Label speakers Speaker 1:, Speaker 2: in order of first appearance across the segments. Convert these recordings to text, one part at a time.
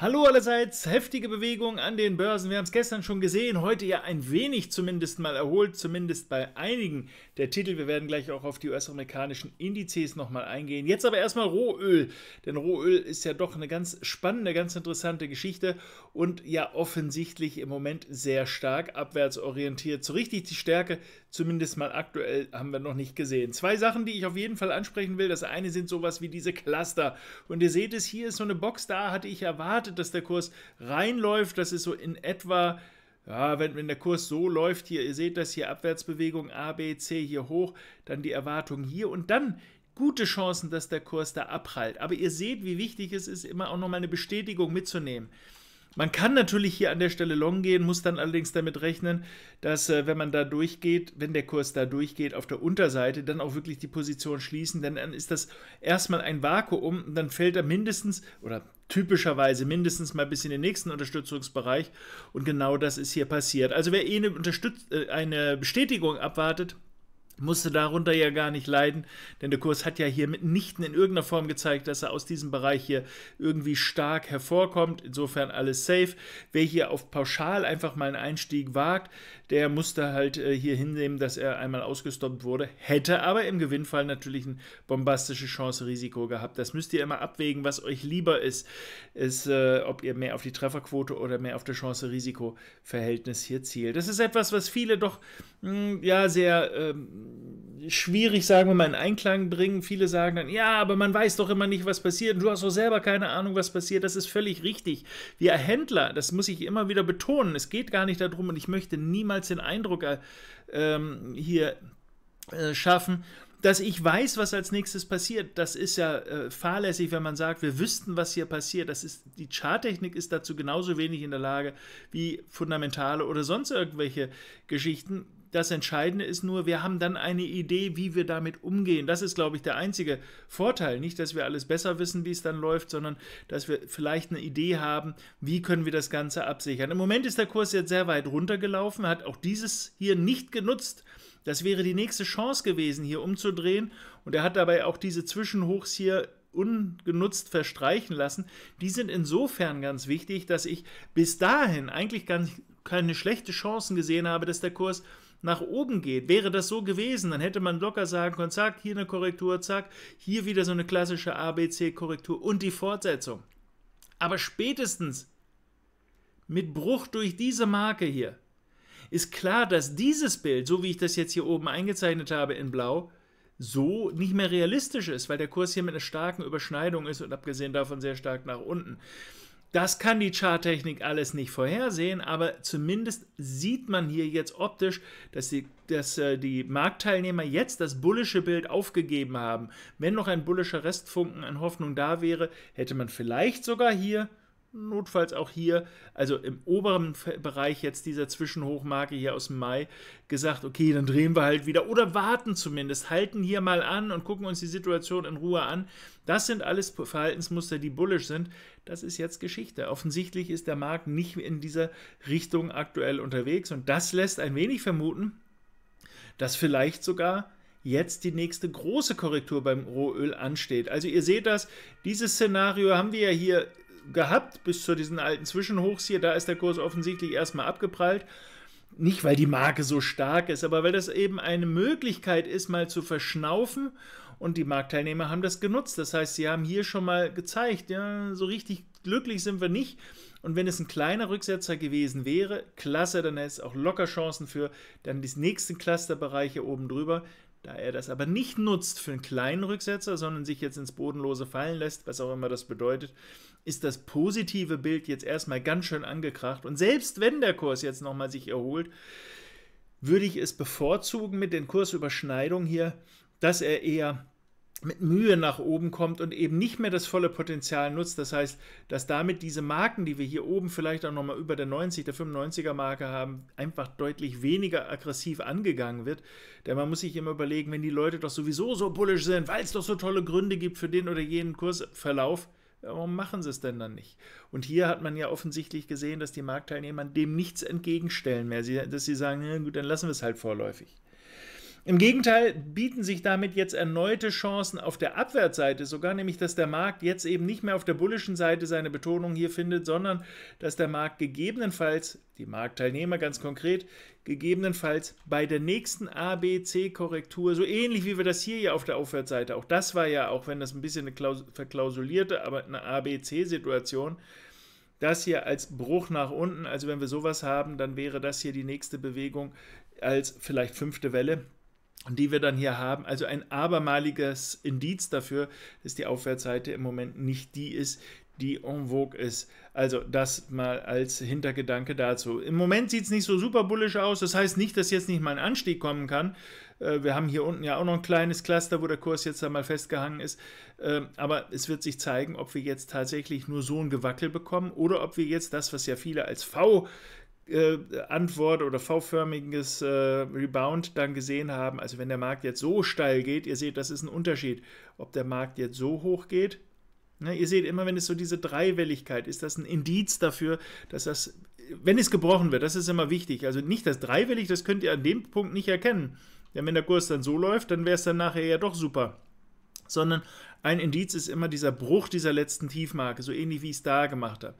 Speaker 1: Hallo allerseits, heftige Bewegung an den Börsen. Wir haben es gestern schon gesehen, heute ja ein wenig zumindest mal erholt, zumindest bei einigen der Titel. Wir werden gleich auch auf die US-amerikanischen Indizes nochmal eingehen. Jetzt aber erstmal Rohöl, denn Rohöl ist ja doch eine ganz spannende, ganz interessante Geschichte und ja offensichtlich im Moment sehr stark abwärts orientiert. So richtig die Stärke, zumindest mal aktuell, haben wir noch nicht gesehen. Zwei Sachen, die ich auf jeden Fall ansprechen will. Das eine sind sowas wie diese Cluster und ihr seht es, hier ist so eine Box, da hatte ich erwartet, erwartet, dass der Kurs reinläuft. Das ist so in etwa ja, wenn, wenn der Kurs so läuft, hier, ihr seht das hier, Abwärtsbewegung A, B, C hier hoch, dann die Erwartung hier und dann gute Chancen, dass der Kurs da abprallt. Aber ihr seht, wie wichtig es ist, immer auch nochmal eine Bestätigung mitzunehmen. Man kann natürlich hier an der Stelle long gehen, muss dann allerdings damit rechnen, dass äh, wenn man da durchgeht, wenn der Kurs da durchgeht auf der Unterseite, dann auch wirklich die Position schließen, denn dann ist das erstmal ein Vakuum, und dann fällt er mindestens oder typischerweise mindestens mal bis in den nächsten Unterstützungsbereich. Und genau das ist hier passiert. Also wer eh eine, äh, eine Bestätigung abwartet, musste darunter ja gar nicht leiden, denn der Kurs hat ja hier mitnichten in irgendeiner Form gezeigt, dass er aus diesem Bereich hier irgendwie stark hervorkommt. Insofern alles safe. Wer hier auf pauschal einfach mal einen Einstieg wagt, der musste halt äh, hier hinnehmen, dass er einmal ausgestoppt wurde, hätte aber im Gewinnfall natürlich ein bombastisches Chance Risiko gehabt. Das müsst ihr immer abwägen, was euch lieber ist, ist äh, ob ihr mehr auf die Trefferquote oder mehr auf das Chance Risiko Verhältnis hier zielt. Das ist etwas, was viele doch mh, hm, ja sehr ähm, schwierig sagen wir mal in Einklang bringen. Viele sagen dann, ja, aber man weiß doch immer nicht, was passiert. du hast doch selber keine Ahnung, was passiert. Das ist völlig richtig. Wir Händler, das muss ich immer wieder betonen, es geht gar nicht darum und ich möchte niemals niemals den Eindruck äh, ähm, hier äh, schaffen, dass ich weiß, was als nächstes passiert, das ist ja äh, fahrlässig, wenn man sagt, wir wüssten, was hier passiert. Das ist, die Charttechnik ist dazu genauso wenig in der Lage wie Fundamentale oder sonst irgendwelche Geschichten. Das Entscheidende ist nur, wir haben dann eine Idee, wie wir damit umgehen. Das ist, glaube ich, der einzige Vorteil. Nicht, dass wir alles besser wissen, wie es dann läuft, sondern dass wir vielleicht eine Idee haben, wie können wir das Ganze absichern. Im Moment ist der Kurs jetzt sehr weit runtergelaufen, hat auch dieses hier nicht genutzt. Das wäre die nächste Chance gewesen, hier umzudrehen. Und er hat dabei auch diese Zwischenhochs hier ungenutzt verstreichen lassen. Die sind insofern ganz wichtig, dass ich bis dahin eigentlich gar keine schlechte Chancen gesehen habe, dass der Kurs nach oben geht. Wäre das so gewesen, dann hätte man locker sagen können, zack, hier eine Korrektur, zack, hier wieder so eine klassische ABC-Korrektur und die Fortsetzung. Aber spätestens mit Bruch durch diese Marke hier ist klar, dass dieses Bild, so wie ich das jetzt hier oben eingezeichnet habe in Blau, so nicht mehr realistisch ist, weil der Kurs hier mit einer starken Überschneidung ist und abgesehen davon sehr stark nach unten. Das kann die Charttechnik alles nicht vorhersehen, aber zumindest sieht man hier jetzt optisch, dass die, dass, äh, die Marktteilnehmer jetzt das bullische Bild aufgegeben haben. Wenn noch ein bullischer Restfunken an Hoffnung da wäre, hätte man vielleicht sogar hier notfalls auch hier, also im oberen Bereich jetzt dieser Zwischenhochmarke hier aus dem Mai, gesagt, okay, dann drehen wir halt wieder oder warten zumindest, halten hier mal an und gucken uns die Situation in Ruhe an. Das sind alles Verhaltensmuster, die bullisch sind. Das ist jetzt Geschichte. Offensichtlich ist der Markt nicht in dieser Richtung aktuell unterwegs und das lässt ein wenig vermuten, dass vielleicht sogar jetzt die nächste große Korrektur beim Rohöl ansteht. Also ihr seht das, dieses Szenario haben wir ja hier gehabt bis zu diesen alten Zwischenhochs hier. Da ist der Kurs offensichtlich erstmal abgeprallt. Nicht, weil die Marke so stark ist, aber weil das eben eine Möglichkeit ist, mal zu verschnaufen. Und die Marktteilnehmer haben das genutzt. Das heißt, sie haben hier schon mal gezeigt, ja, so richtig glücklich sind wir nicht. Und wenn es ein kleiner Rücksetzer gewesen wäre, klasse, dann hätte es auch locker Chancen für dann die nächsten Clusterbereiche oben drüber. Da er das aber nicht nutzt für einen kleinen Rücksetzer, sondern sich jetzt ins Bodenlose fallen lässt, was auch immer das bedeutet, ist das positive Bild jetzt erstmal ganz schön angekracht. Und selbst wenn der Kurs jetzt nochmal sich erholt, würde ich es bevorzugen mit den Kursüberschneidungen hier, dass er eher mit Mühe nach oben kommt und eben nicht mehr das volle Potenzial nutzt. Das heißt, dass damit diese Marken, die wir hier oben vielleicht auch nochmal über der 90, der 95er Marke haben, einfach deutlich weniger aggressiv angegangen wird. Denn man muss sich immer überlegen, wenn die Leute doch sowieso so bullisch sind, weil es doch so tolle Gründe gibt für den oder jenen Kursverlauf, warum machen sie es denn dann nicht? Und hier hat man ja offensichtlich gesehen, dass die Marktteilnehmer dem nichts entgegenstellen mehr, dass sie sagen, na gut, dann lassen wir es halt vorläufig. Im Gegenteil bieten sich damit jetzt erneute Chancen auf der Abwärtsseite, sogar nämlich, dass der Markt jetzt eben nicht mehr auf der bullischen Seite seine Betonung hier findet, sondern dass der Markt gegebenenfalls, die Marktteilnehmer ganz konkret, gegebenenfalls bei der nächsten ABC-Korrektur, so ähnlich wie wir das hier ja auf der Aufwärtsseite, auch das war ja, auch wenn das ein bisschen eine verklausulierte, aber eine ABC-Situation, das hier als Bruch nach unten, also wenn wir sowas haben, dann wäre das hier die nächste Bewegung als vielleicht fünfte Welle, die wir dann hier haben. Also ein abermaliges Indiz dafür, dass die Aufwärtsseite im Moment nicht die ist, die en vogue ist. Also das mal als Hintergedanke dazu. Im Moment sieht es nicht so super bullisch aus. Das heißt nicht, dass jetzt nicht mal ein Anstieg kommen kann. Äh, wir haben hier unten ja auch noch ein kleines Cluster, wo der Kurs jetzt einmal festgehangen ist. Ähm, aber es wird sich zeigen, ob wir jetzt tatsächlich nur so ein Gewackel bekommen oder ob wir jetzt das, was ja viele als V äh, Antwort oder V-förmiges äh, Rebound dann gesehen haben. Also wenn der Markt jetzt so steil geht, ihr seht, das ist ein Unterschied, ob der Markt jetzt so hoch geht. Ne, ihr seht immer, wenn es so diese Dreiwelligkeit ist, das ein Indiz dafür, dass das, wenn es gebrochen wird, das ist immer wichtig. Also nicht das Dreiwellig, das könnt ihr an dem Punkt nicht erkennen. Denn wenn der Kurs dann so läuft, dann wäre es dann nachher ja doch super. Sondern ein Indiz ist immer dieser Bruch dieser letzten Tiefmarke, so ähnlich wie ich es da gemacht habe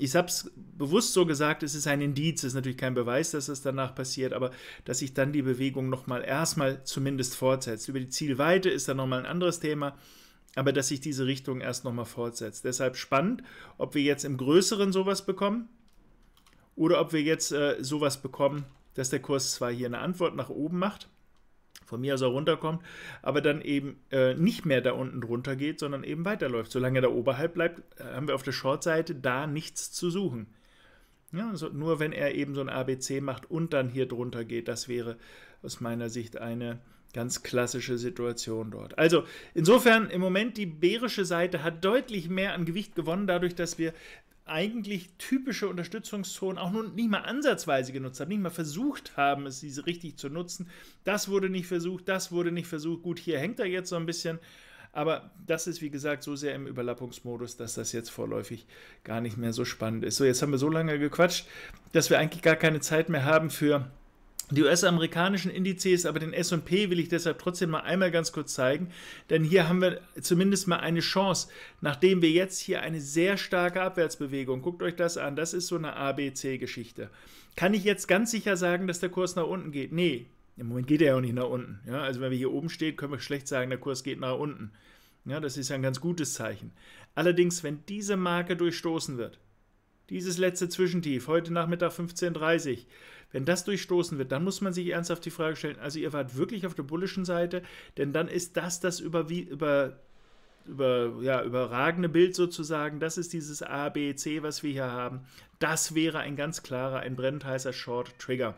Speaker 1: ich habe es bewusst so gesagt, es ist ein Indiz, es ist natürlich kein Beweis, dass es danach passiert, aber dass sich dann die Bewegung nochmal erstmal zumindest fortsetzt. Über die Zielweite ist dann nochmal ein anderes Thema, aber dass sich diese Richtung erst nochmal fortsetzt. Deshalb spannend, ob wir jetzt im Größeren sowas bekommen oder ob wir jetzt äh, sowas bekommen, dass der Kurs zwar hier eine Antwort nach oben macht, von mir aus auch runterkommt, aber dann eben äh, nicht mehr da unten drunter geht, sondern eben weiterläuft. Solange da oberhalb bleibt, äh, haben wir auf der Short-Seite da nichts zu suchen. Ja, also nur wenn er eben so ein ABC macht und dann hier drunter geht, das wäre aus meiner Sicht eine ganz klassische Situation dort. Also insofern im Moment die bärische Seite hat deutlich mehr an Gewicht gewonnen, dadurch, dass wir eigentlich typische Unterstützungszonen auch nun nicht mal ansatzweise genutzt haben, nicht mal versucht haben, es diese richtig zu nutzen. Das wurde nicht versucht, das wurde nicht versucht. Gut, hier hängt er jetzt so ein bisschen. Aber das ist, wie gesagt, so sehr im Überlappungsmodus, dass das jetzt vorläufig gar nicht mehr so spannend ist. So, jetzt haben wir so lange gequatscht, dass wir eigentlich gar keine Zeit mehr haben für die US-amerikanischen Indizes, aber den SP will ich deshalb trotzdem mal einmal ganz kurz zeigen, denn hier haben wir zumindest mal eine Chance, nachdem wir jetzt hier eine sehr starke Abwärtsbewegung, guckt euch das an, das ist so eine ABC-Geschichte. Kann ich jetzt ganz sicher sagen, dass der Kurs nach unten geht? Nee, im Moment geht er ja auch nicht nach unten. Ja, also wenn wir hier oben stehen, können wir schlecht sagen, der Kurs geht nach unten. Ja, das ist ja ein ganz gutes Zeichen. Allerdings, wenn diese Marke durchstoßen wird, dieses letzte Zwischentief, heute Nachmittag 15.30 Uhr, wenn das durchstoßen wird, dann muss man sich ernsthaft die Frage stellen, also ihr wart wirklich auf der bullischen Seite, denn dann ist das das über, über, über, ja, überragende Bild sozusagen, das ist dieses A, B, C, was wir hier haben. Das wäre ein ganz klarer, ein brennend heißer Short-Trigger.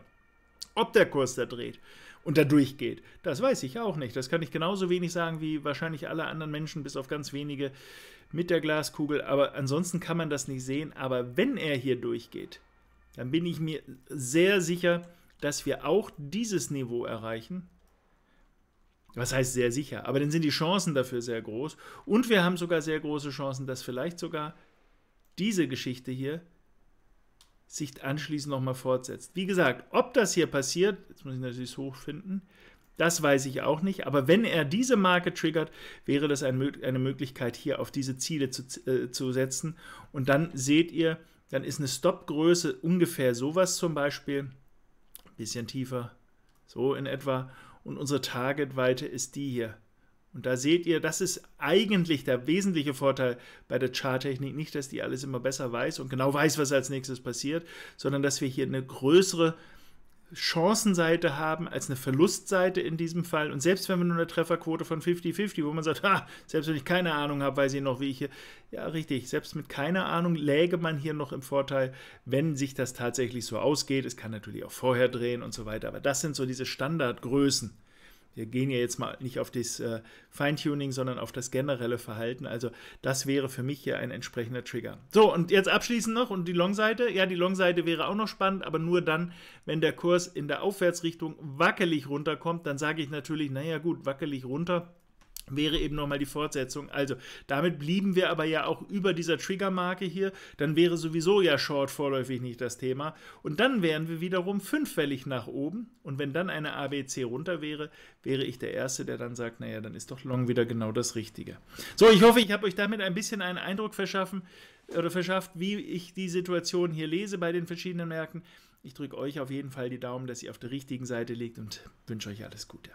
Speaker 1: Ob der Kurs da dreht, und da durchgeht. Das weiß ich auch nicht. Das kann ich genauso wenig sagen wie wahrscheinlich alle anderen Menschen, bis auf ganz wenige mit der Glaskugel. Aber ansonsten kann man das nicht sehen. Aber wenn er hier durchgeht, dann bin ich mir sehr sicher, dass wir auch dieses Niveau erreichen. Was heißt sehr sicher? Aber dann sind die Chancen dafür sehr groß. Und wir haben sogar sehr große Chancen, dass vielleicht sogar diese Geschichte hier sich anschließend nochmal fortsetzt. Wie gesagt, ob das hier passiert, jetzt muss ich natürlich es hochfinden, das weiß ich auch nicht. Aber wenn er diese Marke triggert, wäre das eine Möglichkeit, hier auf diese Ziele zu, äh, zu setzen. Und dann seht ihr, dann ist eine Stop-Größe ungefähr sowas zum Beispiel, Ein bisschen tiefer, so in etwa. Und unsere Target-Weite ist die hier. Und da seht ihr, das ist eigentlich der wesentliche Vorteil bei der Charttechnik. Nicht, dass die alles immer besser weiß und genau weiß, was als nächstes passiert, sondern dass wir hier eine größere Chancenseite haben als eine Verlustseite in diesem Fall. Und selbst wenn wir nur eine Trefferquote von 50-50, wo man sagt, ha, selbst wenn ich keine Ahnung habe, weiß ich noch, wie ich hier. Ja, richtig, selbst mit keiner Ahnung läge man hier noch im Vorteil, wenn sich das tatsächlich so ausgeht. Es kann natürlich auch vorher drehen und so weiter, aber das sind so diese Standardgrößen, wir gehen ja jetzt mal nicht auf das äh, Feintuning, sondern auf das generelle Verhalten. Also das wäre für mich hier ein entsprechender Trigger. So, und jetzt abschließend noch und die Long-Seite. Ja, die Long-Seite wäre auch noch spannend, aber nur dann, wenn der Kurs in der Aufwärtsrichtung wackelig runterkommt, dann sage ich natürlich, naja gut, wackelig runter wäre eben nochmal die Fortsetzung. Also, damit blieben wir aber ja auch über dieser Triggermarke hier. Dann wäre sowieso ja Short vorläufig nicht das Thema. Und dann wären wir wiederum fünffällig nach oben. Und wenn dann eine ABC runter wäre, wäre ich der Erste, der dann sagt, naja, dann ist doch Long wieder genau das Richtige. So, ich hoffe, ich habe euch damit ein bisschen einen Eindruck verschaffen oder verschafft, wie ich die Situation hier lese bei den verschiedenen Märkten. Ich drücke euch auf jeden Fall die Daumen, dass ihr auf der richtigen Seite liegt und wünsche euch alles Gute.